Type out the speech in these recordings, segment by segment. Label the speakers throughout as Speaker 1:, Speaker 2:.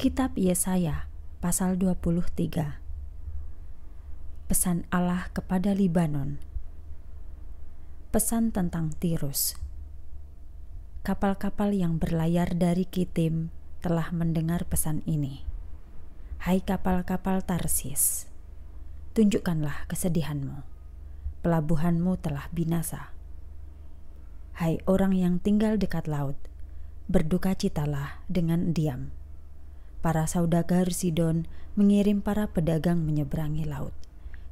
Speaker 1: Kitab Yesaya pasal 23 Pesan Allah kepada Libanon Pesan tentang Tirus Kapal-kapal yang berlayar dari Kitim telah mendengar pesan ini Hai kapal-kapal Tarsis Tunjukkanlah kesedihanmu Pelabuhanmu telah binasa Hai orang yang tinggal dekat laut Berduka citalah dengan diam para saudagar Sidon mengirim para pedagang menyeberangi laut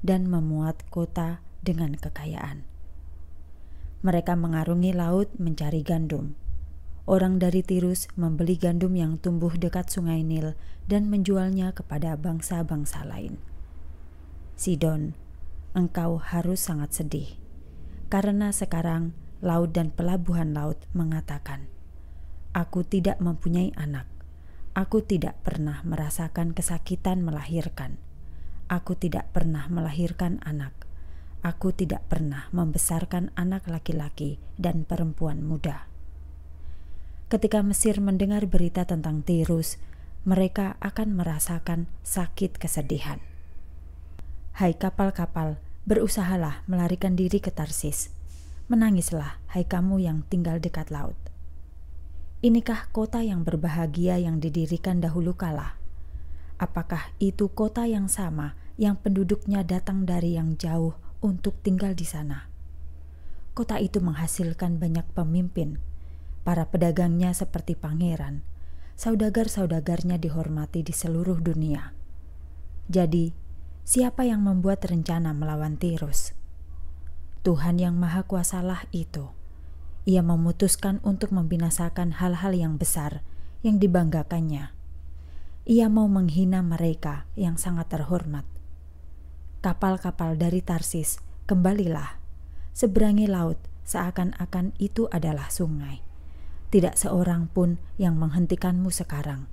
Speaker 1: dan memuat kota dengan kekayaan. Mereka mengarungi laut mencari gandum. Orang dari Tirus membeli gandum yang tumbuh dekat Sungai Nil dan menjualnya kepada bangsa-bangsa lain. Sidon, engkau harus sangat sedih karena sekarang laut dan pelabuhan laut mengatakan, "Aku tidak mempunyai anak." Aku tidak pernah merasakan kesakitan melahirkan. Aku tidak pernah melahirkan anak. Aku tidak pernah membesarkan anak laki-laki dan perempuan muda. Ketika Mesir mendengar berita tentang Tirus, mereka akan merasakan sakit kesedihan. Hai kapal-kapal, berusahalah melarikan diri ke Tarsis. Menangislah, hai kamu yang tinggal dekat laut. Inikah kota yang berbahagia yang didirikan dahulu kala? Apakah itu kota yang sama yang penduduknya datang dari yang jauh untuk tinggal di sana? Kota itu menghasilkan banyak pemimpin. Para pedagangnya seperti pangeran. Saudagar-saudagarnya dihormati di seluruh dunia. Jadi, siapa yang membuat rencana melawan Tirus? Tuhan yang Maha Kuasalah itu ia memutuskan untuk membinasakan hal-hal yang besar yang dibanggakannya. Ia mau menghina mereka yang sangat terhormat. Kapal-kapal dari Tarsis, kembalilah. Seberangi laut, seakan-akan itu adalah sungai. Tidak seorang pun yang menghentikanmu sekarang.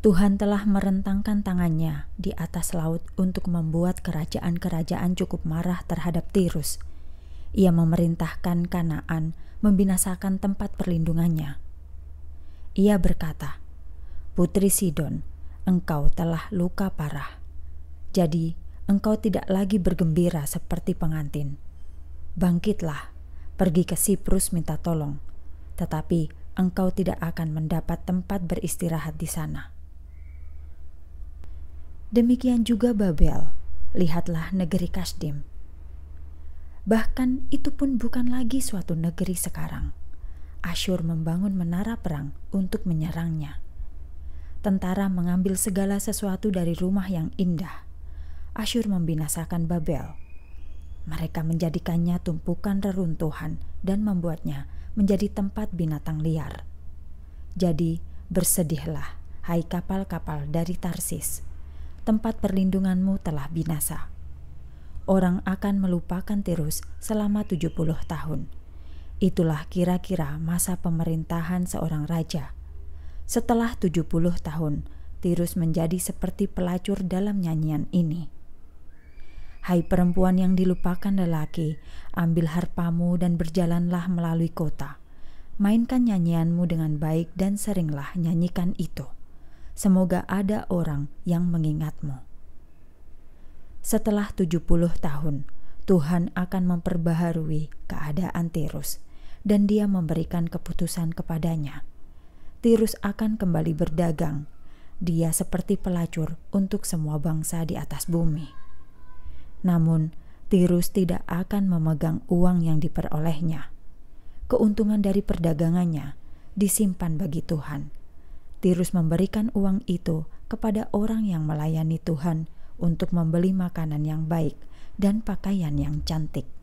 Speaker 1: Tuhan telah merentangkan tangannya di atas laut untuk membuat kerajaan-kerajaan cukup marah terhadap Tirus ia memerintahkan Kanaan membinasakan tempat perlindungannya. Ia berkata, "Putri Sidon, engkau telah luka parah. Jadi, engkau tidak lagi bergembira seperti pengantin. Bangkitlah, pergi ke Siprus minta tolong, tetapi engkau tidak akan mendapat tempat beristirahat di sana." Demikian juga Babel. Lihatlah negeri Kasdim. Bahkan itu pun bukan lagi suatu negeri sekarang. Asyur membangun menara perang untuk menyerangnya. Tentara mengambil segala sesuatu dari rumah yang indah. Asyur membinasakan Babel. Mereka menjadikannya tumpukan reruntuhan dan membuatnya menjadi tempat binatang liar. Jadi, bersedihlah, hai kapal-kapal dari Tarsis. Tempat perlindunganmu telah binasa orang akan melupakan Tirus selama 70 tahun. Itulah kira-kira masa pemerintahan seorang raja. Setelah 70 tahun, Tirus menjadi seperti pelacur dalam nyanyian ini. Hai perempuan yang dilupakan lelaki, ambil harpamu dan berjalanlah melalui kota. Mainkan nyanyianmu dengan baik dan seringlah nyanyikan itu. Semoga ada orang yang mengingatmu. Setelah 70 tahun, Tuhan akan memperbaharui keadaan Tirus dan dia memberikan keputusan kepadanya. Tirus akan kembali berdagang. Dia seperti pelacur untuk semua bangsa di atas bumi. Namun, Tirus tidak akan memegang uang yang diperolehnya. Keuntungan dari perdagangannya disimpan bagi Tuhan. Tirus memberikan uang itu kepada orang yang melayani Tuhan untuk membeli makanan yang baik dan pakaian yang cantik.